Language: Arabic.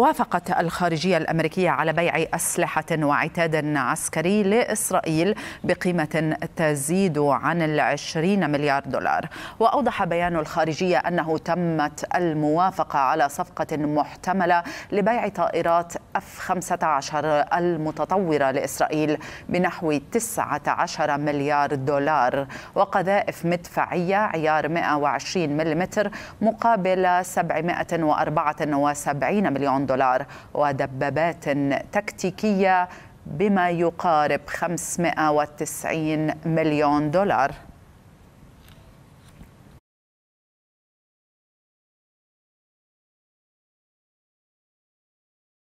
وافقت الخارجية الأمريكية على بيع أسلحة وعتاد عسكري لإسرائيل بقيمة تزيد عن العشرين مليار دولار وأوضح بيان الخارجية أنه تمت الموافقة على صفقة محتملة لبيع طائرات اف 15 المتطورة لإسرائيل بنحو 19 مليار دولار وقذائف مدفعية عيار 120 ملم مقابل 774 مليون دولار دولار ودبابات تكتيكية بما يقارب 590 مليون دولار